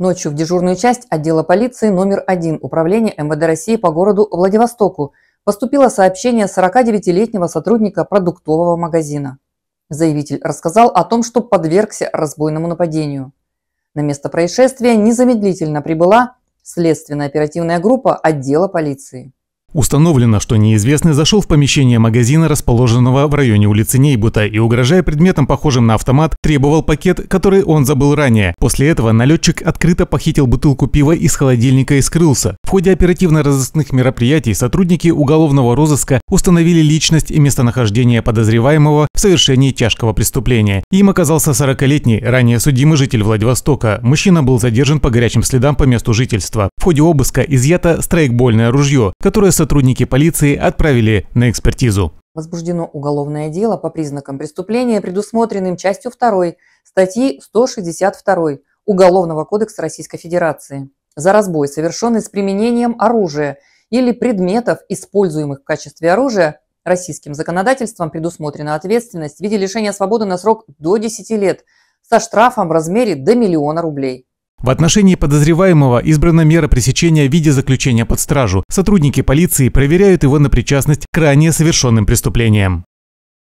Ночью в дежурную часть отдела полиции номер один Управления МВД России по городу Владивостоку поступило сообщение 49-летнего сотрудника продуктового магазина. Заявитель рассказал о том, что подвергся разбойному нападению. На место происшествия незамедлительно прибыла следственно-оперативная группа отдела полиции. Установлено, что неизвестный зашел в помещение магазина, расположенного в районе улицы Нейбута, и, угрожая предметом, похожим на автомат, требовал пакет, который он забыл ранее. После этого налетчик открыто похитил бутылку пива из холодильника и скрылся. В ходе оперативно-розыскных мероприятий сотрудники уголовного розыска установили личность и местонахождение подозреваемого в совершении тяжкого преступления. Им оказался 40-летний, ранее судимый житель Владивостока. Мужчина был задержан по горячим следам по месту жительства. В ходе обыска изъято страйкбольное ружье, которое сотрудники полиции отправили на экспертизу. Возбуждено уголовное дело по признакам преступления, предусмотренным частью 2 статьи 162 Уголовного кодекса Российской Федерации за разбой, совершенный с применением оружия или предметов, используемых в качестве оружия, российским законодательством предусмотрена ответственность в виде лишения свободы на срок до 10 лет со штрафом в размере до миллиона рублей. В отношении подозреваемого избрана мера пресечения в виде заключения под стражу. Сотрудники полиции проверяют его на причастность к ранее совершенным преступлениям.